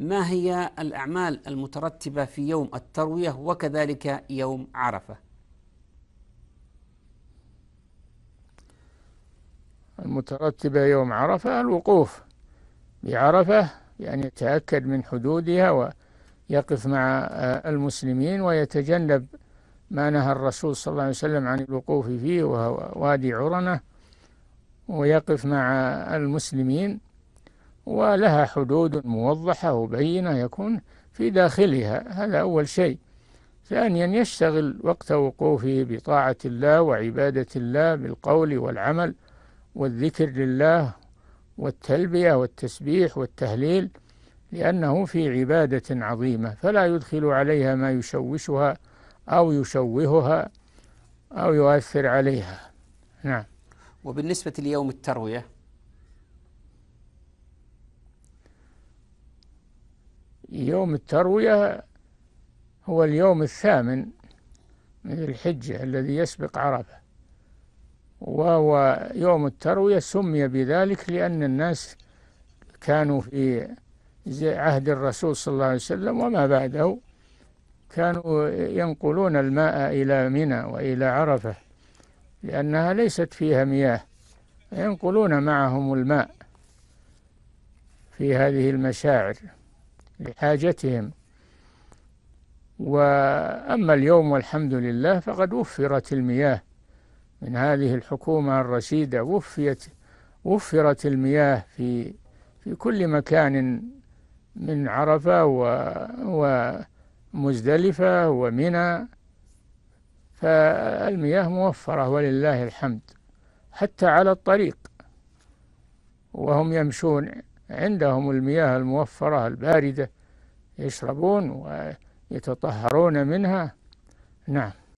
ما هي الأعمال المترتبة في يوم التروية وكذلك يوم عرفة المترتبة يوم عرفة الوقوف بعرفة يعني يتأكد من حدودها ويقف مع آه، المسلمين ويتجنب ما نهى الرسول صلى الله عليه وسلم عن الوقوف فيه وهو وادي عرنة ويقف مع المسلمين ولها حدود موضحة وبينة يكون في داخلها هذا أول شيء ثانيا يشتغل وقت وقوفه بطاعة الله وعبادة الله بالقول والعمل والذكر لله والتلبية والتسبيح والتهليل لأنه في عبادة عظيمة فلا يدخل عليها ما يشوشها أو يشوهها أو يؤثر عليها نعم وبالنسبة ليوم التروية يوم التروية هو اليوم الثامن من الحجة الذي يسبق عرفة وهو يوم التروية سمي بذلك لأن الناس كانوا في عهد الرسول صلى الله عليه وسلم وما بعده كانوا ينقلون الماء إلى منى وإلى عرفة لأنها ليست فيها مياه ينقلون معهم الماء في هذه المشاعر لحاجتهم وأما اليوم والحمد لله فقد وفرت المياه من هذه الحكومة الرشيدة وفيت وفرت المياه في في كل مكان من عرفة ومزدلفة ومنى فالمياه موفرة ولله الحمد حتى على الطريق وهم يمشون عندهم المياه الموفرة الباردة يشربون ويتطهرون منها نعم